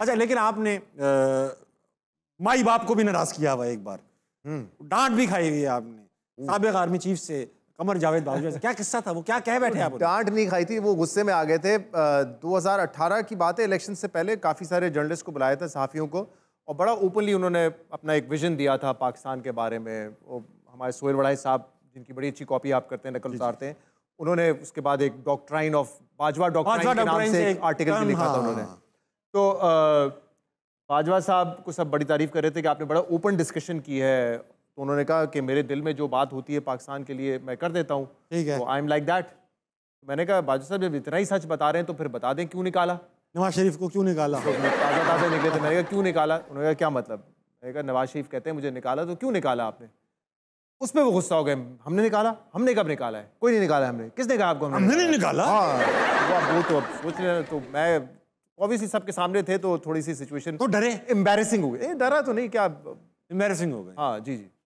अच्छा लेकिन आपने माई बाप को भी नाराज किया हुआ एक बार हम्म। डांट भी खाई हुई है आपने हम्म। सबक आर्मी चीफ से कमर जावेद बाबू क्या किस्सा था वो क्या कह बैठे आप डांट नहीं खाई थी वो गुस्से में आ गए थे दो हज़ार अट्ठारह की बात है इलेक्शन से पहले काफ़ी सारे जर्नलिस्ट को बुलाया था सहाफ़ियों को और बड़ा ओपनली उन्होंने अपना एक विजन दिया था पाकिस्तान के बारे में वो हमारे सोहेल वड़ाई साहब जिनकी बड़ी अच्छी कॉपी आप करते हैं नकल उतारते हैं उन्होंने उसके बाद एक डॉक्ट्राइन ऑफ बाजवा डॉक्टर से आर्टिकल लिखा था हाँ, उन्होंने हाँ, हाँ। तो बाजवा साहब को सब बड़ी तारीफ कर रहे थे कि आपने बड़ा ओपन डिस्कशन की है तो उन्होंने कहा कि मेरे दिल में जो बात होती है पाकिस्तान के लिए मैं कर देता हूँ है आई एम लाइक दैट मैंने कहा बाजवा साहब जब इतना ही सच बता रहे हैं तो फिर बता दें क्यों निकाला नवाज शरीफ को क्यों निकाला तो ताज़ा ताज़ा निकले थे मैंने कहा क्यों निकाला उन्होंने कहा क्या मतलब मैंने कहा नवाज शरीफ कहते हैं मुझे निकाला तो क्यों निकाला आपने उस पर वो गुस्सा हो गए हमने निकाला हमने कब निकाला है कोई नहीं निकाला हमने किसने कहा आपको हमने, नहीं निकाला हाँ। तो वो तो अब सोच रहे तो मैं ऑब्वियसली सबके सामने थे तो थोड़ी सी सिचुएशन तो डरे एम्बेसिंग हो गए डरा तो नहीं क्या एम्बेसिंग हो गए हाँ जी जी